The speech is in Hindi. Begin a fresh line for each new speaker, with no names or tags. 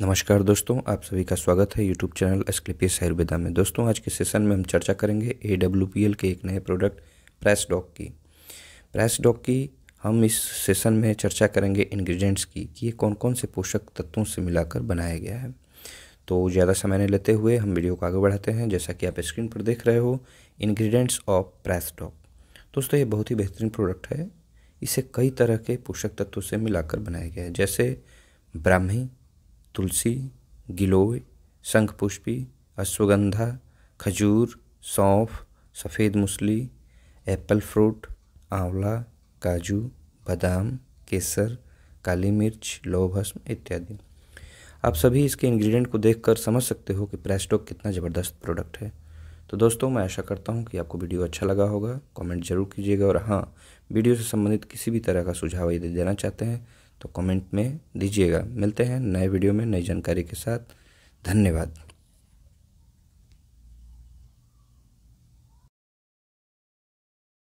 नमस्कार दोस्तों आप सभी का स्वागत है यूट्यूब चैनल एस्क्लिपियस आयुर्वेदा में दोस्तों आज के सेशन में हम चर्चा करेंगे ए के एक नए प्रोडक्ट प्रेस डॉक की प्रेस डॉक की हम इस सेशन में चर्चा करेंगे इंग्रेडिएंट्स की कि ये कौन कौन से पोषक तत्वों से मिलाकर बनाया गया है तो ज़्यादा समय नहीं लेते हुए हम वीडियो को आगे बढ़ाते हैं जैसा कि आप स्क्रीन पर देख रहे हो इन्ग्रीडियंट्स ऑफ प्रेस डॉक दोस्तों ये बहुत ही बेहतरीन प्रोडक्ट है इसे कई तरह के पोषक तत्वों से मिलाकर बनाया गया है जैसे ब्राह्मी तुलसी गिलोय शंखपुष्पी अश्वगंधा खजूर सौंफ सफ़ेद मूसली एप्पल फ्रूट आंवला काजू बादाम केसर काली मिर्च लौ भस्म इत्यादि आप सभी इसके इंग्रेडिएंट को देखकर समझ सकते हो कि प्रेस्टोक कितना ज़बरदस्त प्रोडक्ट है तो दोस्तों मैं आशा करता हूँ कि आपको वीडियो अच्छा लगा होगा कमेंट जरूर कीजिएगा और हाँ वीडियो से संबंधित किसी भी तरह का सुझाव यदि देना चाहते हैं तो कमेंट में दीजिएगा मिलते हैं नए वीडियो में नई जानकारी के साथ धन्यवाद